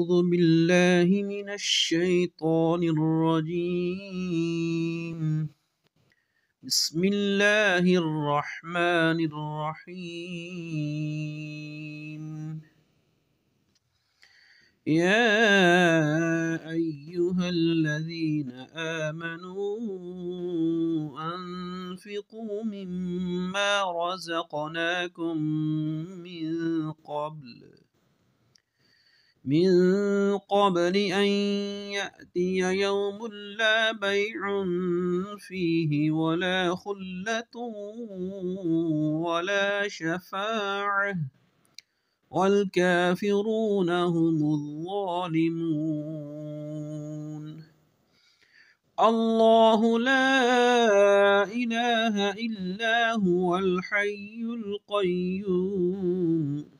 أعوذ بالله من الشيطان الرجيم بسم الله الرحمن الرحيم يا أيها الذين آمنوا أنفقوا مما رزقناكم من قبل من قبل أن يأتي يوم لا بيع فيه ولا خلة ولا شفاعة والكافرون هم الظالمون الله لا إله إلا هو الحي القيوم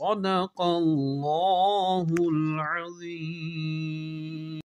صدق الله العظيم